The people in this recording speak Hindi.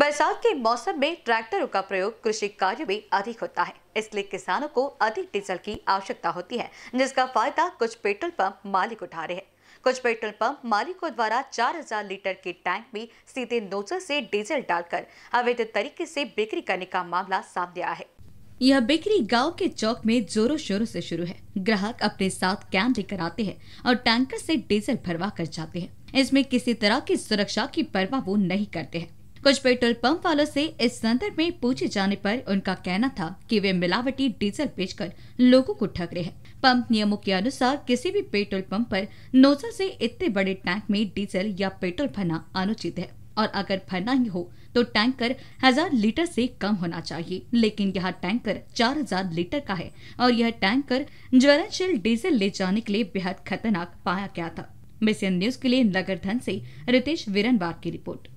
बरसात के मौसम में ट्रैक्टरों का प्रयोग कृषि कार्य में अधिक होता है इसलिए किसानों को अधिक डीजल की आवश्यकता होती है जिसका फायदा कुछ पेट्रोल पंप मालिक उठा रहे हैं कुछ पेट्रोल पंप मालिकों द्वारा 4000 लीटर के टैंक में सीधे नोजल से डीजल डालकर अवैध तरीके से बिक्री करने का मामला सामने आया है यह बिक्री गांव के चौक में जोरों शोरों से शुरू है ग्राहक अपने साथ कैन लेकर आते हैं और टैंकर से डीजल भरवा कर जाते हैं इसमें किसी तरह की सुरक्षा की परवाह वो नहीं करते हैं कुछ पेट्रोल पंप वालों से इस संदर्भ में पूछे जाने पर उनका कहना था कि वे मिलावटी डीजल बेचकर लोगों को ठग रहे हैं पंप नियमों के अनुसार किसी भी पेट्रोल पंप पर नोजल से इतने बड़े टैंक में डीजल या पेट्रोल भरना अनुचित है और अगर भरना ही हो तो टैंकर हजार लीटर से कम होना चाहिए लेकिन यह टैंकर चार हजार लीटर का है और यह टैंकर ज्वलनशील डीजल ले जाने के लिए बेहद खतरनाक पाया गया था मिशन न्यूज के लिए नगर धन से रितेश वीरनवार की रिपोर्ट